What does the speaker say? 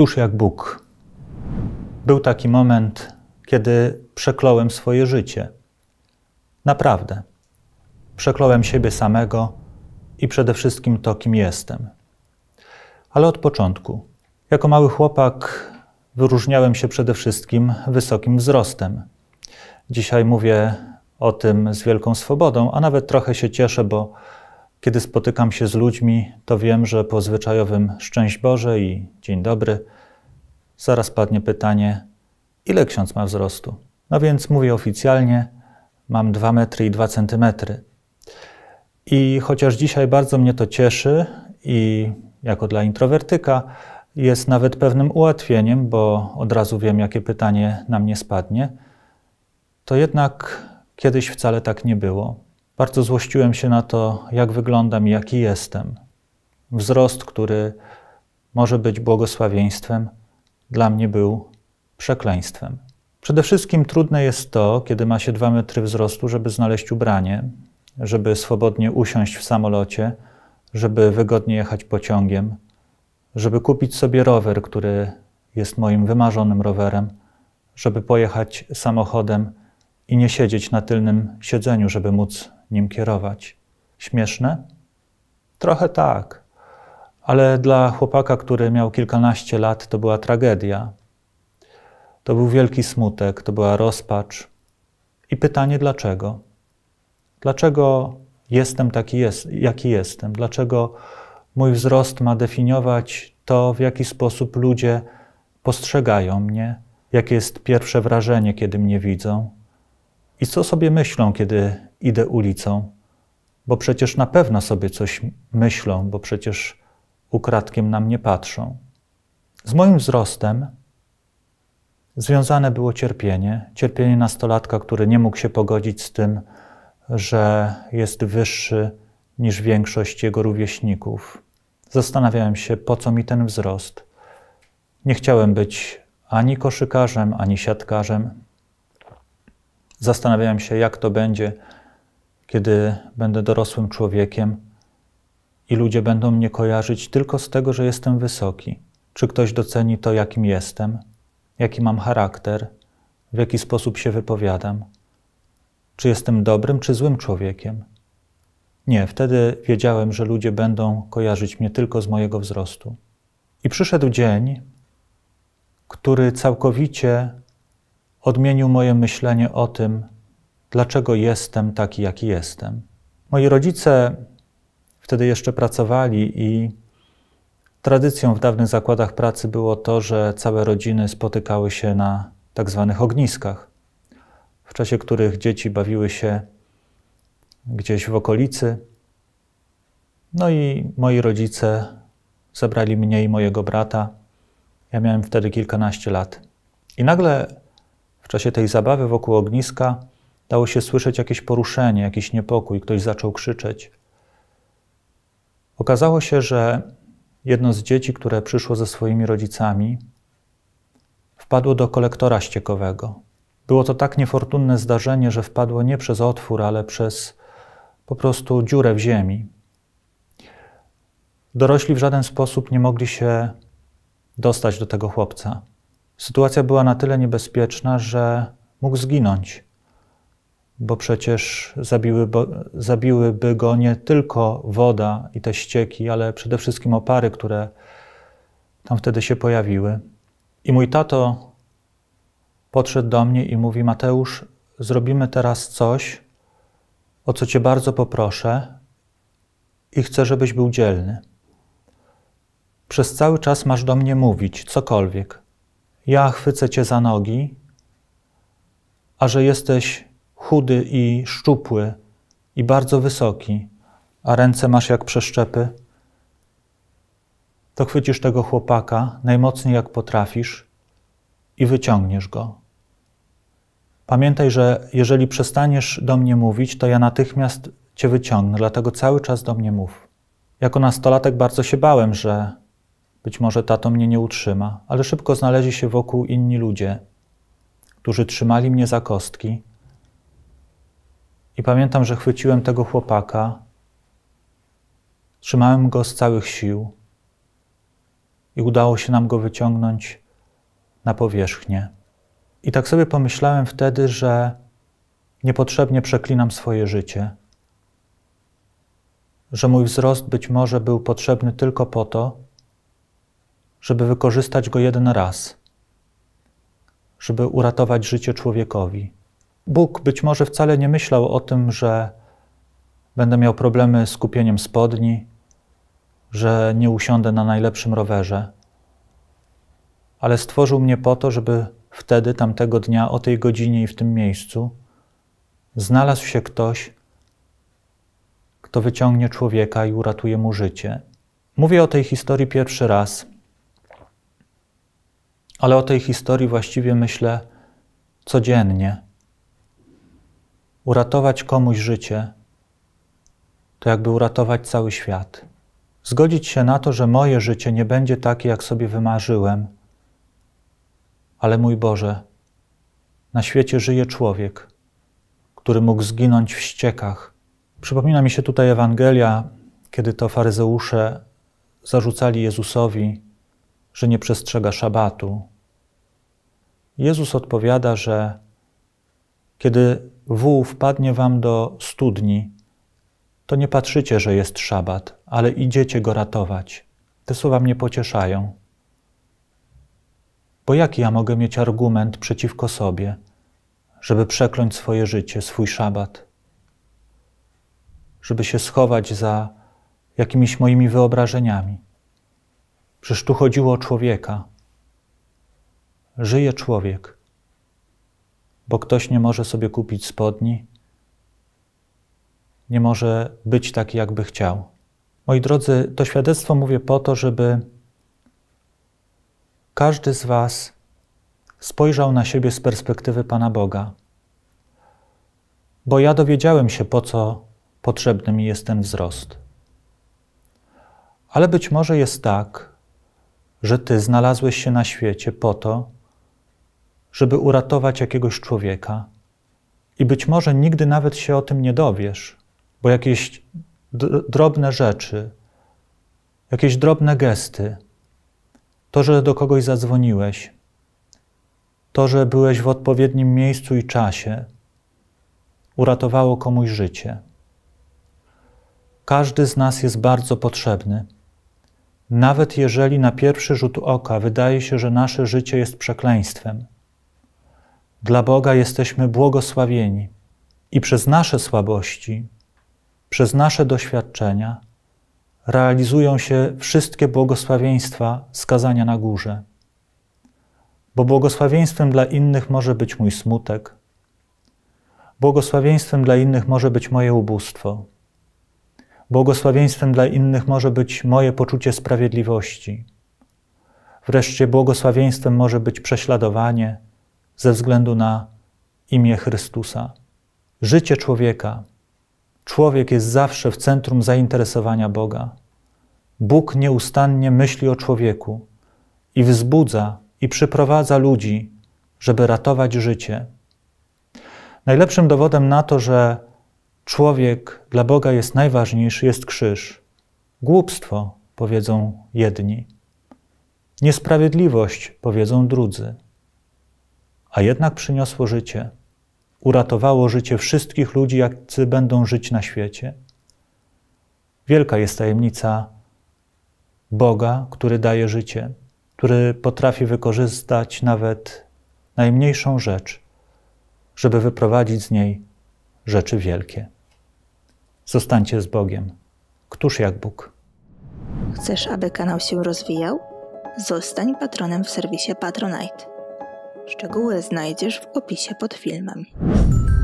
Któż jak Bóg? Był taki moment, kiedy przekląłem swoje życie. Naprawdę. Przekląłem siebie samego i przede wszystkim to, kim jestem. Ale od początku. Jako mały chłopak wyróżniałem się przede wszystkim wysokim wzrostem. Dzisiaj mówię o tym z wielką swobodą, a nawet trochę się cieszę, bo kiedy spotykam się z ludźmi, to wiem, że po zwyczajowym szczęść Boże i dzień dobry, zaraz padnie pytanie, ile ksiądz ma wzrostu? No więc mówię oficjalnie, mam 2 metry i 2 centymetry. I chociaż dzisiaj bardzo mnie to cieszy i jako dla introwertyka jest nawet pewnym ułatwieniem, bo od razu wiem, jakie pytanie na mnie spadnie, to jednak kiedyś wcale tak nie było. Bardzo złościłem się na to, jak wyglądam i jaki jestem. Wzrost, który może być błogosławieństwem, dla mnie był przekleństwem. Przede wszystkim trudne jest to, kiedy ma się dwa metry wzrostu, żeby znaleźć ubranie, żeby swobodnie usiąść w samolocie, żeby wygodnie jechać pociągiem, żeby kupić sobie rower, który jest moim wymarzonym rowerem, żeby pojechać samochodem i nie siedzieć na tylnym siedzeniu, żeby móc nim kierować. Śmieszne? Trochę tak, ale dla chłopaka, który miał kilkanaście lat, to była tragedia. To był wielki smutek, to była rozpacz. I pytanie dlaczego? Dlaczego jestem taki, jest, jaki jestem? Dlaczego mój wzrost ma definiować to, w jaki sposób ludzie postrzegają mnie, jakie jest pierwsze wrażenie, kiedy mnie widzą. I co sobie myślą, kiedy idę ulicą? Bo przecież na pewno sobie coś myślą, bo przecież ukradkiem na mnie patrzą. Z moim wzrostem związane było cierpienie, cierpienie nastolatka, który nie mógł się pogodzić z tym, że jest wyższy niż większość jego rówieśników. Zastanawiałem się, po co mi ten wzrost. Nie chciałem być ani koszykarzem, ani siatkarzem, Zastanawiałem się, jak to będzie, kiedy będę dorosłym człowiekiem i ludzie będą mnie kojarzyć tylko z tego, że jestem wysoki. Czy ktoś doceni to, jakim jestem, jaki mam charakter, w jaki sposób się wypowiadam, czy jestem dobrym czy złym człowiekiem. Nie, wtedy wiedziałem, że ludzie będą kojarzyć mnie tylko z mojego wzrostu. I przyszedł dzień, który całkowicie odmienił moje myślenie o tym, dlaczego jestem taki, jaki jestem. Moi rodzice wtedy jeszcze pracowali i tradycją w dawnych zakładach pracy było to, że całe rodziny spotykały się na tak zwanych ogniskach, w czasie których dzieci bawiły się gdzieś w okolicy. No i moi rodzice zabrali mnie i mojego brata. Ja miałem wtedy kilkanaście lat. I nagle czasie tej zabawy wokół ogniska dało się słyszeć jakieś poruszenie, jakiś niepokój, ktoś zaczął krzyczeć. Okazało się, że jedno z dzieci, które przyszło ze swoimi rodzicami, wpadło do kolektora ściekowego. Było to tak niefortunne zdarzenie, że wpadło nie przez otwór, ale przez po prostu dziurę w ziemi. Dorośli w żaden sposób nie mogli się dostać do tego chłopca. Sytuacja była na tyle niebezpieczna, że mógł zginąć, bo przecież zabiłyby, zabiłyby go nie tylko woda i te ścieki, ale przede wszystkim opary, które tam wtedy się pojawiły. I mój tato podszedł do mnie i mówi: Mateusz, zrobimy teraz coś, o co cię bardzo poproszę i chcę, żebyś był dzielny. Przez cały czas masz do mnie mówić cokolwiek ja chwycę cię za nogi, a że jesteś chudy i szczupły i bardzo wysoki, a ręce masz jak przeszczepy, to chwycisz tego chłopaka najmocniej jak potrafisz i wyciągniesz go. Pamiętaj, że jeżeli przestaniesz do mnie mówić, to ja natychmiast cię wyciągnę, dlatego cały czas do mnie mów. Jako nastolatek bardzo się bałem, że być może tato mnie nie utrzyma, ale szybko znaleźli się wokół inni ludzie, którzy trzymali mnie za kostki. I pamiętam, że chwyciłem tego chłopaka, trzymałem go z całych sił i udało się nam go wyciągnąć na powierzchnię. I tak sobie pomyślałem wtedy, że niepotrzebnie przeklinam swoje życie, że mój wzrost być może był potrzebny tylko po to, żeby wykorzystać go jeden raz, żeby uratować życie człowiekowi. Bóg być może wcale nie myślał o tym, że będę miał problemy z kupieniem spodni, że nie usiądę na najlepszym rowerze, ale stworzył mnie po to, żeby wtedy, tamtego dnia, o tej godzinie i w tym miejscu znalazł się ktoś, kto wyciągnie człowieka i uratuje mu życie. Mówię o tej historii pierwszy raz, ale o tej historii właściwie myślę codziennie. Uratować komuś życie to jakby uratować cały świat. Zgodzić się na to, że moje życie nie będzie takie, jak sobie wymarzyłem, ale mój Boże, na świecie żyje człowiek, który mógł zginąć w ściekach. Przypomina mi się tutaj Ewangelia, kiedy to faryzeusze zarzucali Jezusowi, że nie przestrzega szabatu, Jezus odpowiada, że kiedy wół wpadnie wam do studni, to nie patrzycie, że jest szabat, ale idziecie go ratować. Te słowa mnie pocieszają. Bo jaki ja mogę mieć argument przeciwko sobie, żeby przekląć swoje życie, swój szabat? Żeby się schować za jakimiś moimi wyobrażeniami? Przecież tu chodziło o człowieka, żyje człowiek, bo ktoś nie może sobie kupić spodni, nie może być taki, jakby chciał. Moi drodzy, to świadectwo mówię po to, żeby każdy z Was spojrzał na siebie z perspektywy Pana Boga. Bo ja dowiedziałem się, po co potrzebny mi jest ten wzrost. Ale być może jest tak, że Ty znalazłeś się na świecie po to, żeby uratować jakiegoś człowieka. I być może nigdy nawet się o tym nie dowiesz, bo jakieś drobne rzeczy, jakieś drobne gesty, to, że do kogoś zadzwoniłeś, to, że byłeś w odpowiednim miejscu i czasie, uratowało komuś życie. Każdy z nas jest bardzo potrzebny. Nawet jeżeli na pierwszy rzut oka wydaje się, że nasze życie jest przekleństwem. Dla Boga jesteśmy błogosławieni i przez nasze słabości, przez nasze doświadczenia realizują się wszystkie błogosławieństwa skazania na górze. Bo błogosławieństwem dla innych może być mój smutek, błogosławieństwem dla innych może być moje ubóstwo, błogosławieństwem dla innych może być moje poczucie sprawiedliwości. Wreszcie błogosławieństwem może być prześladowanie, ze względu na imię Chrystusa. Życie człowieka. Człowiek jest zawsze w centrum zainteresowania Boga. Bóg nieustannie myśli o człowieku i wzbudza i przyprowadza ludzi, żeby ratować życie. Najlepszym dowodem na to, że człowiek dla Boga jest najważniejszy, jest krzyż. Głupstwo, powiedzą jedni. Niesprawiedliwość, powiedzą drudzy a jednak przyniosło życie. Uratowało życie wszystkich ludzi, jakcy będą żyć na świecie. Wielka jest tajemnica Boga, który daje życie, który potrafi wykorzystać nawet najmniejszą rzecz, żeby wyprowadzić z niej rzeczy wielkie. Zostańcie z Bogiem. Któż jak Bóg? Chcesz, aby kanał się rozwijał? Zostań patronem w serwisie Patronite Szczegóły znajdziesz w opisie pod filmem.